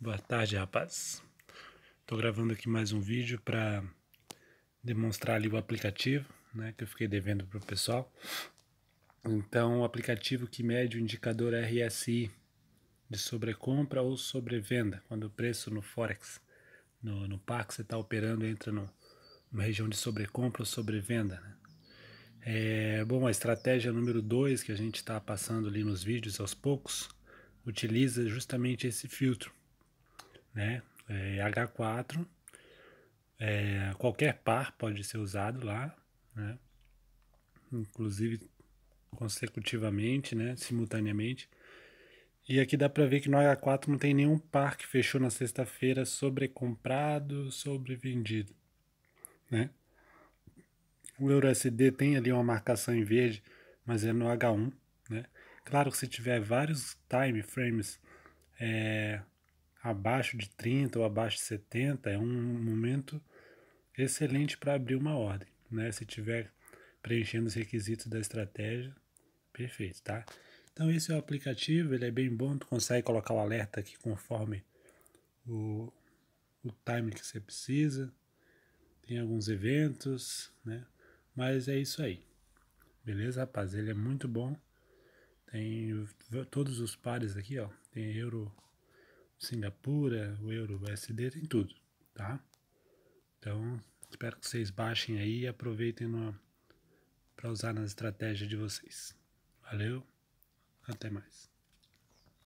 Boa tarde, rapaz. Estou gravando aqui mais um vídeo para demonstrar ali o aplicativo, né, que eu fiquei devendo pro pessoal. Então, o aplicativo que mede o indicador RSI de sobrecompra ou sobrevenda, quando o preço no Forex, no, no que você está operando, entra no, numa região de sobrecompra ou sobrevenda. Né? É, bom, a estratégia número 2 que a gente está passando ali nos vídeos aos poucos utiliza justamente esse filtro né? É, H4, é, qualquer par pode ser usado lá, né? Inclusive consecutivamente, né? Simultaneamente. E aqui dá para ver que no H4 não tem nenhum par que fechou na sexta-feira sobrecomprado, sobrevendido, né? O EURSD tem ali uma marcação em verde, mas é no H1, né? Claro que se tiver vários time frames é, abaixo de 30 ou abaixo de 70 é um momento excelente para abrir uma ordem. Né? Se tiver preenchendo os requisitos da estratégia, perfeito, tá? Então esse é o aplicativo, ele é bem bom, tu consegue colocar o alerta aqui conforme o, o time que você precisa. Tem alguns eventos, né? Mas é isso aí. Beleza, rapaz? Ele é muito bom. Tem todos os pares aqui, ó. Tem euro Singapura, o euro, o SD tem tudo, tá? Então, espero que vocês baixem aí e aproveitem para usar nas estratégias de vocês. Valeu, até mais.